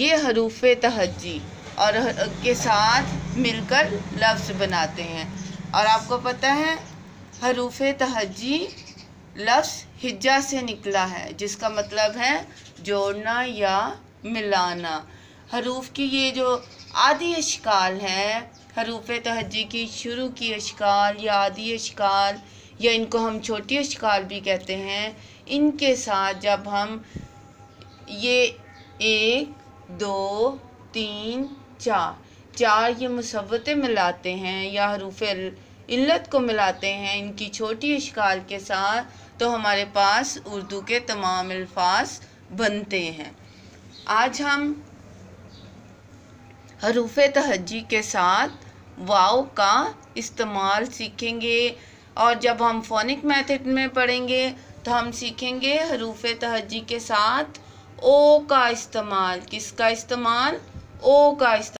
ये हरूफ तहजी और के साथ मिलकर लफ्ज़ बनाते हैं और आपको पता है हरूफ तहजी लफ्ज़ हिज्जा से निकला है जिसका मतलब है जोड़ना या मिलाना हरूफ की ये जो आदि अशकाल हैं हरूफ तहजी की शुरू की अशकाल या आदि अशकाल या इनको हम छोटी अशकाल भी कहते हैं इनके साथ जब हम ये एक दो तीन चार चार ये मुसवते मिलाते हैं या हरूफ इल्लत को मिलाते हैं इनकी छोटी अशकाल के साथ तो हमारे पास उर्दू के तमाम अल्फाज बनते हैं आज हम हरूफ तहजी के साथ वाव का इस्तेमाल सीखेंगे और जब हम फोनिक मेथड में पढ़ेंगे तो हम सीखेंगे हरूफ तहजी के साथ ओ का इस्तेमाल किसका इस्तेमाल ओ का इस्तेमाल